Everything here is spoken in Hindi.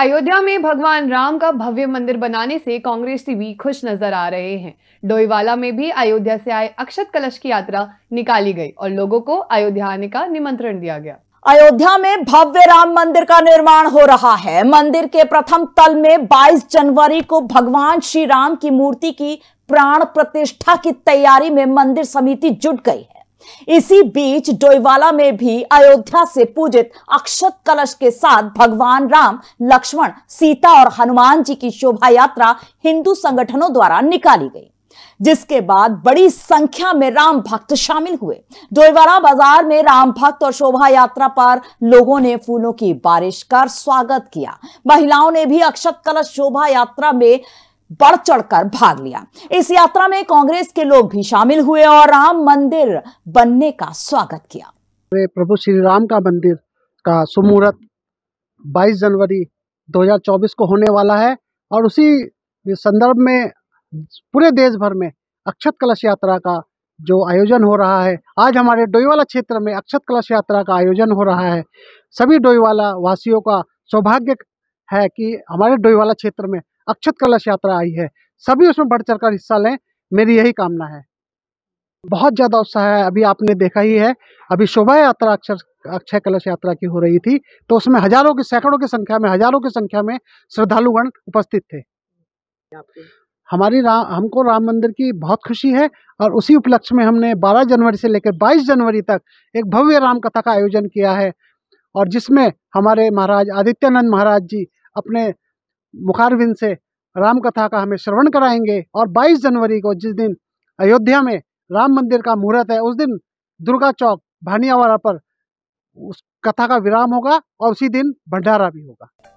अयोध्या में भगवान राम का भव्य मंदिर बनाने से कांग्रेस भी खुश नजर आ रहे हैं डोईवाला में भी अयोध्या से आए अक्षत कलश की यात्रा निकाली गई और लोगों को अयोध्या आने का निमंत्रण दिया गया अयोध्या में भव्य राम मंदिर का निर्माण हो रहा है मंदिर के प्रथम तल में 22 जनवरी को भगवान श्री राम की मूर्ति की प्राण प्रतिष्ठा की तैयारी में मंदिर समिति जुट गई है इसी बीच डोईवाला में भी अयोध्या से पूजित अक्षत कलश के साथ भगवान राम लक्ष्मण सीता और हनुमान जी की शोभा यात्रा हिंदू संगठनों द्वारा निकाली गई जिसके बाद बड़ी संख्या में राम भक्त शामिल हुए डोईवाला बाजार में राम भक्त और शोभा यात्रा पर लोगों ने फूलों की बारिश कर स्वागत किया महिलाओं ने भी अक्षत कलश शोभा यात्रा में बढ़ चढ़कर भाग लिया इस यात्रा में कांग्रेस के लोग भी शामिल हुए और राम मंदिर बनने का स्वागत किया प्रभु श्री राम का मंदिर का सुमूरत 22 जनवरी 2024 को होने वाला है और उसी संदर्भ में पूरे देश भर में अक्षत कलश यात्रा का जो आयोजन हो रहा है आज हमारे डोईवाला क्षेत्र में अक्षत कलश यात्रा का आयोजन हो रहा है सभी डोईवाला वासियों का सौभाग्य है कि हमारे डोईवाला क्षेत्र में अक्षत कलश यात्रा आई है सभी उसमें बढ़ चढ़ हिस्सा लें मेरी यही कामना है बहुत ज़्यादा उत्साह है अभी आपने देखा ही है अभी शोभा यात्रा अक्षर अक्षय कलश यात्रा की हो रही थी तो उसमें हजारों की सैकड़ों की संख्या में हजारों की संख्या में श्रद्धालुगण उपस्थित थे हमारी रा, हमको राम मंदिर की बहुत खुशी है और उसी उपलक्ष्य में हमने 12 जनवरी से लेकर 22 जनवरी तक एक भव्य राम कथा का आयोजन किया है और जिसमें हमारे महाराज आदित्यानंद महाराज जी अपने मुखारविंद से रामकथा का हमें श्रवण कराएंगे और 22 जनवरी को जिस दिन अयोध्या में राम मंदिर का मुहूर्त है उस दिन दुर्गा चौक भानियावाड़ा पर उस कथा का विराम होगा और उसी दिन भंडारा भी होगा